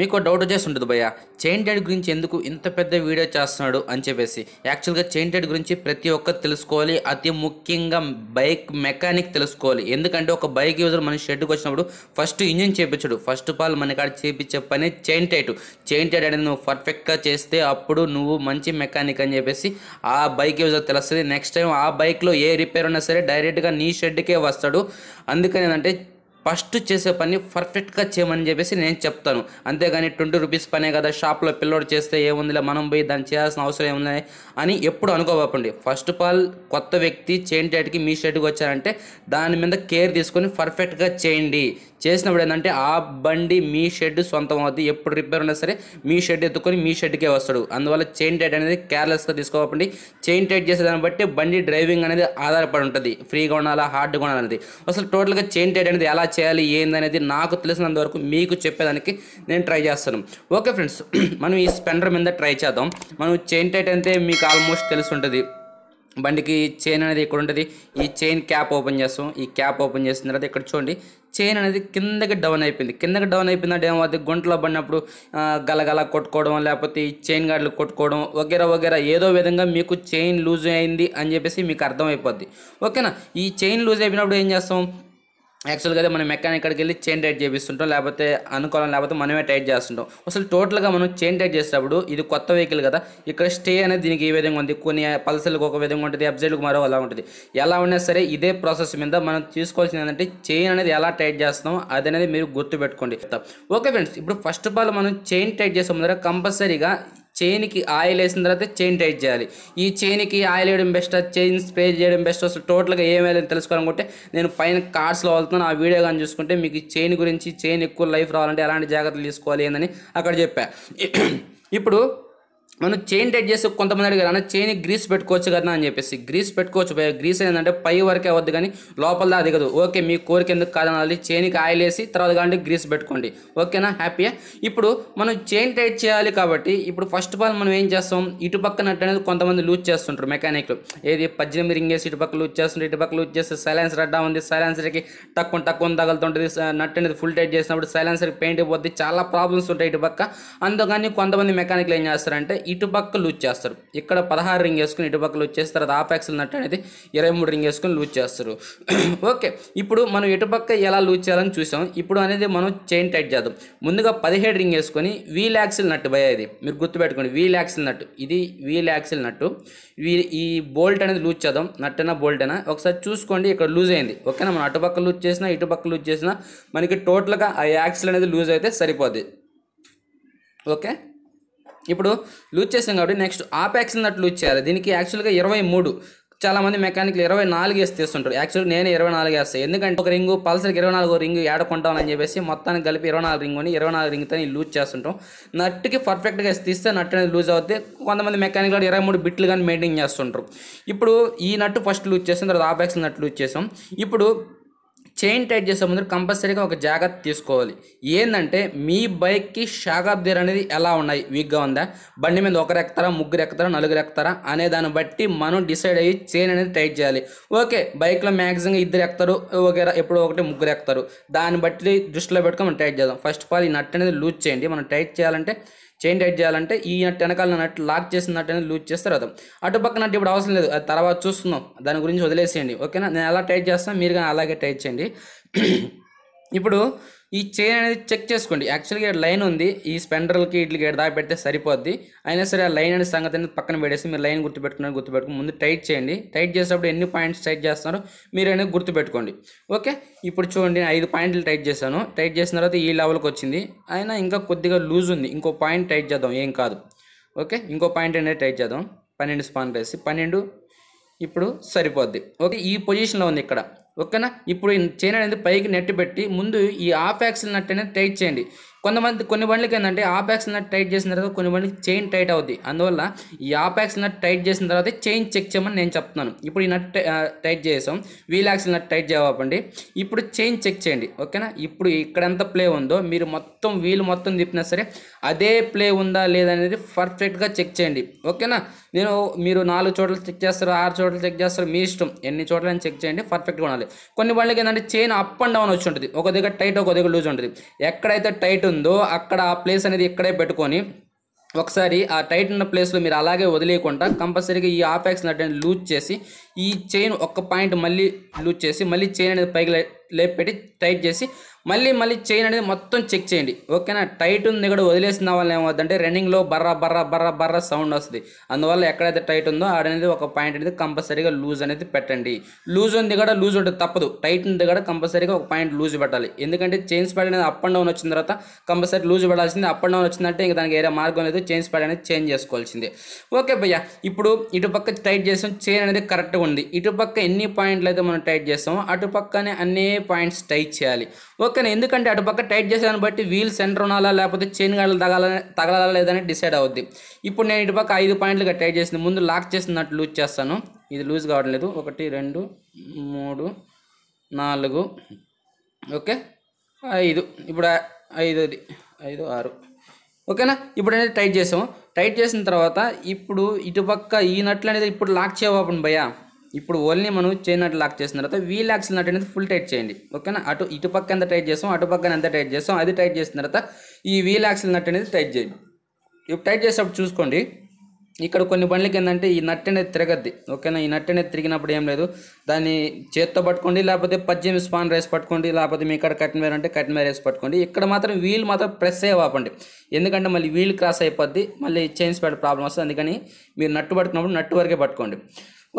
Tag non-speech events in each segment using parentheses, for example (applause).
మీకు డౌట్ వచ్చేసి ఉంటుంది భయ్య చైన్ డైడ్ గురించి ఎందుకు ఇంత పెద్ద వీడియో చేస్తున్నాడు అని చెప్పేసి యాక్చువల్గా చైన్ డైడ్ గురించి ప్రతి ఒక్కరు తెలుసుకోవాలి అతి ముఖ్యంగా బైక్ మెకానిక్ తెలుసుకోవాలి ఎందుకంటే ఒక బైక్ యూజర్ మన షెడ్కి వచ్చినప్పుడు ఫస్ట్ ఇంజిన్ చేయించడు ఫస్ట్ ఆఫ్ ఆల్ మన కాడ చేయించే పని చైన్ టైట్ చైన్ టైట్ అనేది నువ్వు పర్ఫెక్ట్గా చేస్తే అప్పుడు నువ్వు మంచి మెకానిక్ అని చెప్పేసి ఆ బైక్ యూజర్ తెలుస్తుంది నెక్స్ట్ టైం ఆ బైక్లో ఏ రిపేర్ ఉన్నా సరే డైరెక్ట్గా నీ షెడ్కే వస్తాడు అందుకని ఏంటంటే ఫస్ట్ చేసే పని పర్ఫెక్ట్గా చేయమని చెప్పేసి నేను చెప్తాను అంతేగాని ట్వంటీ రూపీస్ పనే కదా షాప్లో పిల్లోడు చేస్తే ఏముందిలే మనం పోయి దాన్ని చేయాల్సిన అవసరం ఏముంది అని ఎప్పుడు అనుకోబోకండి ఫస్ట్ ఆఫ్ ఆల్ కొత్త వ్యక్తి చేంజ్ టైట్కి మీ షెడ్కి వచ్చారంటే దాని మీద కేర్ తీసుకొని పర్ఫెక్ట్గా చేయండి చేసినప్పుడు ఏంటంటే ఆ బండి మీ షెడ్ సొంతం అవుతుంది ఎప్పుడు రిపేర్ ఉన్నా సరే మీ షెడ్ ఎత్తుకొని మీ షెడ్కే వస్తాడు అందువల్ల చైన్ టైట్ అనేది కేర్లెస్గా తీసుకోకండి చైన్ టైట్ చేసే దాన్ని బట్టి బండి డ్రైవింగ్ అనేది ఆధారపడి ఉంటుంది ఫ్రీగా ఉండాలా హార్డ్గా ఉండాలనేది అసలు టోటల్గా చైన్ టైట్ అనేది ఎలా చేయాలి ఏందనేది నాకు తెలిసినంత వరకు మీకు చెప్పేదానికి నేను ట్రై చేస్తాను ఓకే ఫ్రెండ్స్ (clears throat) మనం ఈ స్పెండర్ మీద ట్రై చేద్దాం మనం చైన్ టైట్ అంటే మీకు ఆల్మోస్ట్ తెలిసి ఉంటుంది బండికి చైన్ అనేది ఇక్కడ ఉంటుంది ఈ చైన్ క్యాప్ ఓపెన్ చేస్తాం ఈ క్యాప్ ఓపెన్ చేసిన తర్వాత ఇక్కడ చూడండి చైన్ అనేది కిందకి డౌన్ అయిపోయింది కిందకి డౌన్ అయిపోయిందంటే ఏమవుతుంది గుంటలో పడినప్పుడు గలగల కొట్టుకోవడం లేకపోతే ఈ చైన్ గార్డులు కొట్టుకోవడం వగేరా వగేరా ఏదో విధంగా మీకు చైన్ లూజ్ అయింది అని చెప్పేసి మీకు అర్థమైపోద్ది ఓకేనా ఈ చైన్ లూజ్ అయిపోయినప్పుడు ఏం చేస్తాం యాక్చువల్గా అయితే మనం మెకానిక్ ఇక్కడికి వెళ్ళి చైన్ టైట్ చేపిస్తుంటాం లేకపోతే అనుకోవాలని లేకపోతే మనమే టైట్ చేస్తుంటాం అసలు టోటల్గా మనం చైన్ టైట్ చేసేటప్పుడు ఇది కొత్త వెహికల్ కదా ఇక్కడ స్టే అనేది దీనికి ఏ విధంగా ఉంది కొన్ని పల్సర్లకు ఒక విధంగా ఉంటుంది అబ్జైడ్లకు మరో అలా ఉంటుంది ఎలా ఉన్నా సరే ఇదే ప్రాసెస్ మీద మనం తీసుకోవాల్సింది ఏంటంటే చైన్ అనేది ఎలా టైట్ చేస్తాం అది అనేది మీరు గుర్తుపెట్టుకోండి ఓకే ఫ్రెండ్స్ ఇప్పుడు ఫస్ట్ ఆఫ్ ఆల్ మనం చైన్ టైట్ చేసే ముందర కంపల్సరీగా చైన్కి ఆయిల్ వేసిన తర్వాత చైన్ టైట్ చేయాలి ఈ చైన్కి ఆయిల్ వేయడం బెస్ట్ చైన్ స్ప్రే చేయడం బెస్ట్ అసలు టోటల్గా ఏమేయాలని తెలుసుకోవాలనుకుంటే నేను పైన కార్డ్స్లో వెళ్తున్నాను ఆ వీడియో కానీ చూసుకుంటే మీకు చైన్ గురించి చైన్ ఎక్కువ లైఫ్ రావాలంటే ఎలాంటి జాగ్రత్తలు తీసుకోవాలి అని అక్కడ చెప్పా (clears throat) ఇప్పుడు మనం చైన్ టైట్ చేసి కొంతమంది అడిగారు అన్న చైన్ గ్రీస్ పెట్టుకోవచ్చు కదా అని చెప్పేసి గ్రీస్ పెట్టుకోవచ్చు గ్రీస్ ఏంటంటే పై వరకే అవద్దు కానీ లోపల దిగదు ఓకే మీ కోరిక ఎందుకు కాదనాలి చైన్కి ఆయిల్ వేసి తర్వాత కానీ గ్రీస్ పెట్టుకోండి ఓకేనా హ్యాపీయా ఇప్పుడు మనం చైన్ టైట్ చేయాలి కాబట్టి ఇప్పుడు ఫస్ట్ ఆఫ్ ఆల్ మనం ఏం చేస్తాం ఇటు పక్కనట్టు అనేది కొంతమంది లూజ్ చేస్తుంటారు మెకానిక్లు ఏది పద్దెనిమిది వేసి ఇటు పక్క లూజ్ చేస్తుంటారు ఇటు పక్క లూజ్ చేస్తే సైలెన్సర్ అడ్డా ఉంది సైలెన్సర్కి తక్కువ తక్కువ తగులుతుంటుంది నట్టు అనేది ఫుల్ టైట్ చేసినప్పుడు సైలెన్సర్కి పెయింట్ పోద్ది చాలా ప్రాబ్లమ్స్ ఉంటాయి ఇటు పక్క అందుకని కొంతమంది మెకానిక్లు ఏం చేస్తారంటే ఇటుపక్క లూజ్ చేస్తారు ఇక్కడ పదహారు రింగ్ వేసుకుని పక్క లూజ్ చేస్తారు తర్వాత ఆఫ్ యాక్సిల్ నట్ అనేది ఇరవై మూడు రింగ్ వేసుకుని లూజ్ చేస్తారు ఓకే (clears throat) ఇప్పుడు మనం ఇటుపక్క ఎలా లూజ్ చేయాలని చూసాం ఇప్పుడు అనేది మనం చైన్ టైట్ చేద్దాం ముందుగా పదిహేడు రింగ్ వేసుకొని వీ ల్యాక్సిల్ నట్టు భయ ఇది మీరు గుర్తుపెట్టుకోండి వీ ల్యాక్సిల్ నట్టు ఇది వీ ల్యాక్సిల్ నట్టు వీ ఈ బోల్ట్ అనేది లూజ్ చేద్దాం నట్టైనా బోల్ట్ అయినా ఒకసారి చూసుకోండి ఇక్కడ లూజ్ అయింది ఓకేనా మనం అటుపక్క లూజ్ చేసినా ఇటుపక్క లూజ్ చేసినా మనకి టోటల్గా ఆ యాక్సిల్ అనేది లూజ్ అయితే సరిపోద్ది ఓకే ఇప్పుడు లూజ్ చేసాం కాబట్టి నెక్స్ట్ ఆప్యాక్స్ అన్నట్టు లూజ్ చేయాలి దీనికి యాక్చువల్గా ఇరవై మూడు చాలామంది మెకానిక్లు ఇరవై నాలుగు వేసి తీస్తుంటారు యాక్చువల్గా నేను ఇరవై నాలుగు వేస్తాను ఎందుకంటే ఒక రింగు పల్సర్కి ఇరవై నాలుగు రింగు ఏడకుంటామని చెప్పేసి మొత్తానికి కలిపి ఇరవై నాలుగు రింగు అని ఇరవై నాలుగు రింగ్తో లూజ్ చేస్తుంటాం నట్టుకి పర్ఫెక్ట్గా తీస్తే నట్టు అనేది లూజ్ అవుతుంది కొంతమంది మెకానిక్లు ఇరవై మూడు బిట్లు కానీ మెయింటైన్ చేస్తుంటారు ఇప్పుడు ఈ నట్టు ఫస్ట్ లూజ్ చేసాం తర్వాత ఆబ్యాక్స్ నట్టు లూజ్ చేసాం ఇప్పుడు చైన్ టైట్ చేసే ముందు కంపల్సరీగా ఒక జాగ్రత్త తీసుకోవాలి ఏంటంటే మీ బైక్కి షాక్ అబ్జర్ అనేది ఎలా ఉన్నాయి వీక్గా ఉందా బండి మీద ఒకరు ఎక్కుతారా ముగ్గురు ఎక్కుతారా నలుగురు ఎక్కుతారా అనే దాన్ని బట్టి మనం డిసైడ్ అయ్యి చైన్ అనేది టైట్ చేయాలి ఓకే బైక్లో మ్యాక్సిమం ఇద్దరు ఎక్కుతారు వగేరా ఎప్పుడో ఒకటి ముగ్గురు ఎక్కుతారు దాన్ని బట్టి దృష్టిలో పెట్టుకొని మనం టైట్ చేద్దాం ఫస్ట్ ఆఫ్ ఆల్ ఈ నట్ అనేది లూజ్ చేయండి మనం టైట్ చేయాలంటే చైన్ టైట్ చేయాలంటే ఈ నట్ వెనకాల నట్ లాక్ చేసిన అనేది లూజ్ చేస్తే అర్థం అటు పక్క నట్టు ఇప్పుడు అవసరం లేదు తర్వాత చూస్తున్నాం దాని గురించి వదిలేసేయండి ఓకేనా నేను ఎలా టైట్ చేస్తాను మీరు కానీ అలాగే టైట్ చేయండి ఇప్పుడు ఈ చైన్ అనేది చెక్ చేసుకోండి యాక్చువల్గా లైన్ ఉంది ఈ స్పెండర్లకి ఇడ్లకి ఇక్కడ దాకా పెడితే సరిపోద్ది అయినా సరే ఆ లైన్ అనే సంగతి అనేది పక్కన పెడేసి మీరు లైన్ గుర్తుపెట్టుకున్నారు గుర్తుపెట్టుకుని ముందు టైట్ చేయండి టైట్ చేసేటప్పుడు ఎన్ని పాయింట్స్ టైట్ చేస్తున్నారో మీరు అనేది గుర్తుపెట్టుకోండి ఓకే ఇప్పుడు చూడండి నేను ఐదు పాయింట్లు టైట్ చేశాను టైట్ చేసిన తర్వాత ఈ లెవెల్కి వచ్చింది అయినా ఇంకా కొద్దిగా లూజ్ ఉంది ఇంకో పాయింట్ టైట్ చేద్దాం ఏం కాదు ఓకే ఇంకో పాయింట్ అనేది టైట్ చేద్దాం పన్నెండు స్పాన్ వేసి పన్నెండు ఇప్పుడు సరిపోద్ది ఓకే ఈ పొజిషన్లో ఉంది ఇక్కడ ఓకేనా ఇప్పుడు చైన్ అనేది పైకి నెట్టు పెట్టి ముందు ఈ హాఫ్ యాక్సిల్ నట్ అనేది టైట్ చేయండి కొంతమంది కొన్ని బండ్లకి ఏంటంటే ఆ ప్యాక్స్ నట్ టైట్ చేసిన తర్వాత కొన్ని బండ్లకి చైన్ టైట్ అవుద్ది అందువల్ల ఈ ఆ ప్యాక్స్ నట్ టైట్ చేసిన తర్వాత చైన్ చెక్ చేయమని నేను చెప్తున్నాను ఇప్పుడు ఈ నట్ టైట్ చేసాం వీల్ యాక్సిల్ నట్ టైట్ చేయవండి ఇప్పుడు చైన్ చెక్ చేయండి ఓకేనా ఇప్పుడు ఇక్కడ ఎంత ప్లే ఉందో మీరు మొత్తం వీల్ మొత్తం తిప్పినా సరే అదే ప్లే ఉందా లేదనేది పర్ఫెక్ట్గా చెక్ చేయండి ఓకేనా నేను మీరు నాలుగు చోట్ల చెక్ చేస్తారు ఆరు చోట్ల చెక్ చేస్తారు మీ ఇష్టం ఎన్ని చోట్ల చెక్ చేయండి పర్ఫెక్ట్గా ఉండాలి కొన్ని బండ్లకి ఏంటంటే చైన్ అప్ అండ్ డౌన్ వచ్చి ఉంటుంది ఒక దగ్గర టైట్ ఒక దగ్గర లూజ్ ఉంటుంది ఎక్కడైతే టైట్ ఉందో అక్కడ ఆ ప్లేస్ అనేది ఇక్కడే పెట్టుకొని ఒకసారి ఆ టైట్ ఉన్న ప్లేస్లో మీరు అలాగే వదిలేయకుండా కంపల్సరీగా ఈ ఆఫ్ యాక్స్ అనేది లూజ్ చేసి ఈ చైన్ ఒక్క పాయింట్ మళ్ళీ లూజ్ చేసి మళ్ళీ చైన్ అనేది పైకి లేపెట్టి పెట్టి టైట్ చేసి మళ్ళీ మళ్ళీ చైన్ అనేది మొత్తం చెక్ చేయండి ఓకేనా టైట్ ఉంది కూడా వదిలేసిన వల్ల ఏమవుతుందంటే రన్నింగ్లో బర్ర బర్ర బర్ర బర్ర సౌండ్ వస్తుంది అందువల్ల ఎక్కడైతే టైట్ ఉందో ఆడనేది ఒక పాయింట్ అనేది కంపల్సరీగా లూజ్ అనేది పెట్టండి లూజ్ ఉంది కూడా లూజ్ ఉంటుంది తప్పదు టైట్ ఉంది కూడా కంపల్సరీగా ఒక పాయింట్ లూజ్ పెట్టాలి ఎందుకంటే చైన్స్ ప్యాడ్ అనేది అప్ అండ్ డౌన్ వచ్చిన తర్వాత కంపల్సరీ లూజ్ పడాల్సింది అప్ అండ్ డౌన్ వచ్చిందంటే ఇంకా దానికి ఏరే మార్గం అనేది చైన్స్ ప్యాడ్ అనేది చేంజ్ చేసుకోవాల్సిందే ఓకే భయ్య ఇప్పుడు ఇటుపక్క టైట్ చేసాం చైన్ అనేది కరెక్ట్గా ఉంది ఇటుపక్క ఎన్ని పాయింట్లు అయితే మనం టైట్ చేస్తామో అటుపక్కనే అన్నీ పాయింట్స్ టైట్ చేయాలి ఓకేనా ఎందుకంటే అటు పక్క టైట్ చేసేదాన్ని బట్టి వీల్ సెంటర్ ఉండాలా లేకపోతే చైన్ గాడలు తగల తగలాలా లేదని డిసైడ్ అవుద్ది ఇప్పుడు నేను ఇటు పక్క ఐదు పాయింట్లుగా టైట్ చేసింది ముందు లాక్ చేసినట్టు లూజ్ చేస్తాను ఇది లూజ్ కావడం లేదు ఒకటి రెండు మూడు నాలుగు ఓకే ఐదు ఇప్పుడు ఐదోది ఐదు ఆరు ఓకేనా ఇప్పుడు అనేది టైట్ చేసాము టైట్ చేసిన తర్వాత ఇప్పుడు ఇటుపక్క ఈ నట్లు అనేది ఇప్పుడు లాక్ చేయబోపండి భయ్యా ఇప్పుడు ఓన్లీ మనం చైన్ నట్ లాక్ చేసిన తర్వాత వీ లాక్స్ నట్ అనేది ఫుల్ టైట్ చేయండి ఓకేనా అటు ఇటు పక్క ఎంత టైట్ చేస్తాం అటు పక్కన ఎంత టైట్ చేస్తాం అది టైట్ చేసిన తర్వాత ఈ వీ లాక్స్ నట్ అనేది టైట్ చేయండి ఇప్పుడు టైట్ చేసేటప్పుడు చూసుకోండి ఇక్కడ కొన్ని బండ్లకి ఏంటంటే ఈ నట్ అనేది తిరగద్ది ఓకేనా ఈ నట్ అనేది తిరిగినప్పుడు ఏం లేదు దాన్ని చేత్తో పట్టుకోండి లేకపోతే పద్దెనిమిది స్పాన్ రేస్ పట్టుకోండి లేకపోతే మీ ఇక్కడ కట్టిన వేర్ అంటే కట్టిన వేరేసి పట్టుకోండి ఇక్కడ మాత్రం వీల్ మాత్రం ప్రెస్ అయ్యే ఆపండి ఎందుకంటే మళ్ళీ వీల్ క్రాస్ అయిపోద్ది మళ్ళీ చైన్స్ పెట్టే ప్రాబ్లం వస్తుంది అందుకని మీరు నట్టు పట్టుకున్నప్పుడు నట్టు వరకే పట్టుకోండి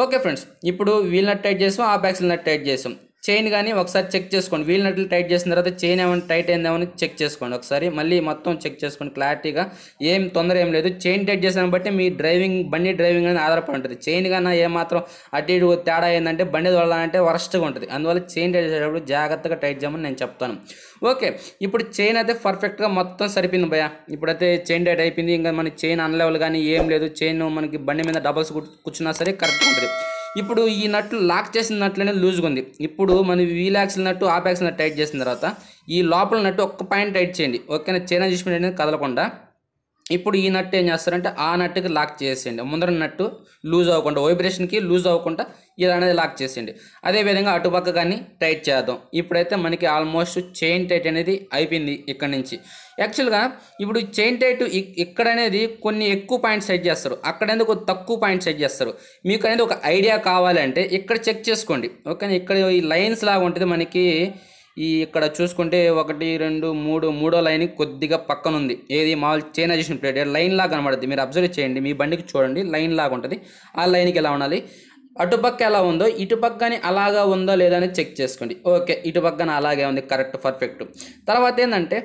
ఓకే ఫ్రెండ్స్ ఇప్పుడు నట్ టైట్ చేసాం ఆ నట్ టైట్ చేసాం చైన్ కానీ ఒకసారి చెక్ చేసుకోండి వీల్ నట్లు టైట్ చేసిన తర్వాత చైన్ ఏమైనా టైట్ అయిందేమని చెక్ చేసుకోండి ఒకసారి మళ్ళీ మొత్తం చెక్ చేసుకోండి క్లారిటీగా ఏం తొందర ఏం లేదు చైన్ టైట్ చేసాను బట్టి మీ డ్రైవింగ్ బండి డ్రైవింగ్ అనేది ఆధారపడి ఉంటుంది చైన్ కన్నా ఏమాత్రం అటు ఇటు తేడా ఏంటంటే బండి వదలాలంటే వరస్ట్గా ఉంటుంది అందువల్ల చైన్ టైట్ చేసేటప్పుడు జాగ్రత్తగా టైట్ చేయమని నేను చెప్తాను ఓకే ఇప్పుడు చైన్ అయితే పర్ఫెక్ట్గా మొత్తం సరిపోయింది భయ ఇప్పుడైతే చైన్ టైట్ అయిపోయింది ఇంకా మన చైన్ అన్లెవల్ కానీ ఏం లేదు చైన్ మనకి బండి మీద డబల్స్ కూర్చున్నా సరే కరెక్ట్ ఉంటుంది ఇప్పుడు ఈ నట్లు లాక్ చేసిన నట్లనే లూజ్గా ఉంది ఇప్పుడు మనం వీలాక్సిల్ నట్టు ఆపాక్సిల్ నట్టు టైట్ చేసిన తర్వాత ఈ లోపల నట్టు ఒక్క పాయింట్ టైట్ చేయండి ఓకేనా చైనా అడ్జస్ట్మెంట్ అనేది కదలకుండా ఇప్పుడు ఈ నట్టు ఏం చేస్తారంటే ఆ నట్టుకి లాక్ చేసేయండి ముందర నట్టు లూజ్ అవ్వకుండా వైబ్రేషన్కి లూజ్ అవ్వకుండా ఇలా అనేది లాక్ చేసేయండి అదేవిధంగా అటుపక్క కానీ టైట్ చేద్దాం ఇప్పుడైతే మనకి ఆల్మోస్ట్ చైన్ టైట్ అనేది అయిపోయింది ఇక్కడ నుంచి యాక్చువల్గా ఇప్పుడు చైన్ టైట్ ఇక్కడ అనేది కొన్ని ఎక్కువ పాయింట్స్ సెట్ చేస్తారు అక్కడ అనేది తక్కువ పాయింట్ సెట్ చేస్తారు మీకు అనేది ఒక ఐడియా కావాలంటే ఇక్కడ చెక్ చేసుకోండి ఓకే ఇక్కడ ఈ లైన్స్ లాగా ఉంటుంది మనకి ఈ ఇక్కడ చూసుకుంటే ఒకటి రెండు మూడు మూడో లైన్ కొద్దిగా పక్కన ఉంది ఏది మామూలు చైనైజేషన్ ప్లేట్ లైన్ లాగా కనబడుతుంది మీరు అబ్జర్వ్ చేయండి మీ బండికి చూడండి లైన్ లాగా ఉంటుంది ఆ లైన్కి ఎలా ఉండాలి అటుపక్క ఎలా ఉందో ఇటుపక్కని అలాగా ఉందో లేదని చెక్ చేసుకోండి ఓకే ఇటుపక్కన అలాగే ఉంది కరెక్ట్ పర్ఫెక్ట్ తర్వాత ఏంటంటే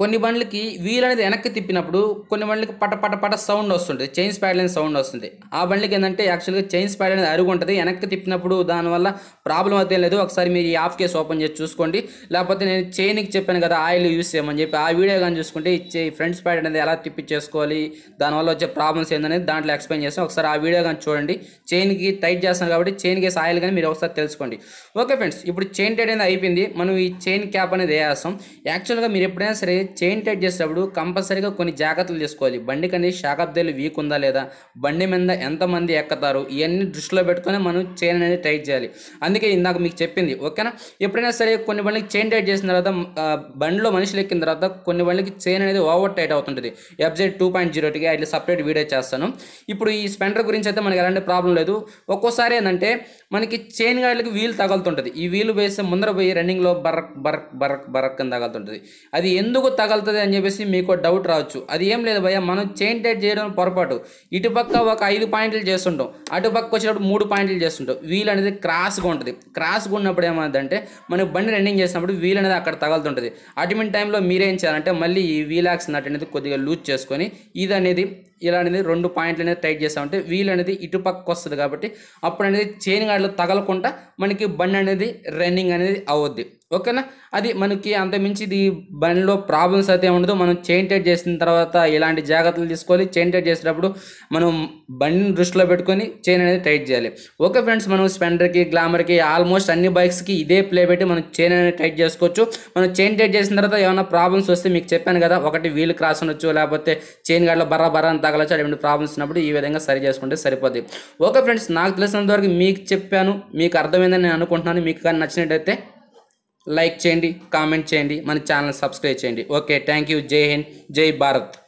కొన్ని బండ్లకి వీల్ అనేది వెనక్కి తిప్పినప్పుడు కొన్ని బండ్లకి పట పట పట సౌండ్ వస్తుంది చైన్ స్పైడ్ అనేది సౌండ్ వస్తుంది ఆ బండ్లకి ఏంటంటే యాక్చువల్గా చైన్ స్పైడ్ అనేది అరుగు ఉంటుంది వెనక్కి తిప్పినప్పుడు దానివల్ల ప్రాబ్లం అయితే లేదు ఒకసారి మీరు ఈ యాప్ కేసు ఓపెన్ చేసి చూసుకోండి లేకపోతే నేను చైన్కి చెప్పాను కదా ఆయిల్ యూస్ చేయమని చెప్పి ఆ వీడియో కానీ చూసుకుంటే ఇచ్చే ఫ్రంట్ ప్యాడ్ అనేది ఎలా తిప్పి చేసుకోవాలి దానివల్ల వచ్చే ప్రాబ్లమ్స్ ఏందనేది దాంట్లో ఎక్స్ప్లెయిన్ చేస్తాను ఒకసారి ఆ వీడియో కానీ చూడండి చైన్కి టైట్ చేస్తాను కాబట్టి చైన్ కేసు ఆయిల్ కానీ మీరు ఒకసారి తెలుసుకోండి ఓకే ఫ్రెండ్స్ ఇప్పుడు చైన్ టైట్ అనేది అయిపోయింది మనం ఈ చైన్ క్యాప్ అనేది వేస్తాం యాక్చువల్గా మీరు ఎప్పుడైనా సరే చైన్ టైట్ చేసేటప్పుడు కంపల్సరీగా కొన్ని జాగ్రత్తలు తీసుకోవాలి బండికి అనేది శాకాబ్దాలు వీక్ ఉందా లేదా బండి మీద ఎంతమంది ఎక్కుతారు ఇవన్నీ దృష్టిలో పెట్టుకొని మనం చైన్ అనేది టైట్ చేయాలి అందుకే ఇందాక మీకు చెప్పింది ఓకేనా ఎప్పుడైనా సరే కొన్ని బండ్లకి చైన్ టైట్ చేసిన తర్వాత బండిలో మనుషులు ఎక్కిన తర్వాత కొన్ని బండ్లకి చైన్ అనేది ఓవర్ టైట్ అవుతుంటుంది ఎఫ్జెడ్ టూ పాయింట్ జీరోకి అట్లా సపరేట్ వీడియో చేస్తాను ఇప్పుడు ఈ స్పెండర్ గురించి అయితే మనకి ఎలాంటి ప్రాబ్లం లేదు ఒక్కోసారి ఏంటంటే మనకి చైన్ గాడికి వీలు తగులుతుంటుంది ఈ వీలు వేసే ముందర పోయి రన్నింగ్లో బర్రక్ బర్రక్ బర్రక్ బర్రక్ అని తగులుతుంటుంది అది ఎందుకు తగులుతుంది అని చెప్పేసి మీకు డౌట్ రావచ్చు అది ఏం లేదు భయ్య మనం చైన్ టైట్ చేయడం పొరపాటు ఇటుపక్క ఒక ఐదు పాయింట్లు చేస్తుంటాం అటుపక్క వచ్చేటప్పుడు మూడు పాయింట్లు చేస్తుంటాం వీల్ అనేది క్రాస్గా ఉంటుంది క్రాస్గా ఉన్నప్పుడు ఏమైందంటే మనం బండి రన్నింగ్ చేసినప్పుడు వీల్ అనేది అక్కడ తగులుతుంటుంది అటువంటి టైంలో మీరేం చేయాలంటే మళ్ళీ ఈ వీల్ యాక్స్ నట్ అనేది కొద్దిగా లూజ్ చేసుకొని ఇది అనేది ఇలా అనేది రెండు పాయింట్లు అనేది టైట్ చేస్తామంటే వీల్ అనేది ఇటుపక్క వస్తుంది కాబట్టి అప్పుడు అనేది చైన్ గాడిలో తగలకుండా మనకి బండి అనేది రన్నింగ్ అనేది అవద్ది ఓకేనా అది మనకి అంత ఇది బండిలో ప్రాబ్లమ్స్ అయితే ఉండదు మనం చైన్ టైట్ చేసిన తర్వాత ఇలాంటి జాగ్రత్తలు తీసుకోవాలి చైన్ టైట్ చేసేటప్పుడు మనం బండిని దృష్టిలో పెట్టుకొని చైన్ అనేది టైట్ చేయాలి ఓకే ఫ్రెండ్స్ మనం స్పెండర్కి గ్లామర్కి ఆల్మోస్ట్ అన్ని బైక్స్కి ఇదే ప్లే పెట్టి మనం చైన్ అనేది టైట్ చేసుకోవచ్చు మనం చైన్ టైట్ చేసిన తర్వాత ఏమైనా ప్రాబ్లమ్స్ వస్తే మీకు చెప్పాను కదా ఒకటి వీల్ క్రాస్ ఉండొచ్చు లేకపోతే చైన్ గార్డ్లో బర్ర బర్ర అని తగలచ్చు అటువంటి ప్రాబ్లమ్స్ ఉన్నప్పుడు ఈ విధంగా సరి చేసుకుంటే సరిపోద్ది ఓకే ఫ్రెండ్స్ నాకు తెలిసినంతవరకు మీకు చెప్పాను మీకు అర్థమైందని నేను అనుకుంటున్నాను మీకు కానీ నచ్చినట్టయితే లైక్ చేయండి కామెంట్ చేయండి మన ఛానల్ సబ్స్క్రైబ్ చేయండి ఓకే థ్యాంక్ యూ జై హింద్ జై భారత్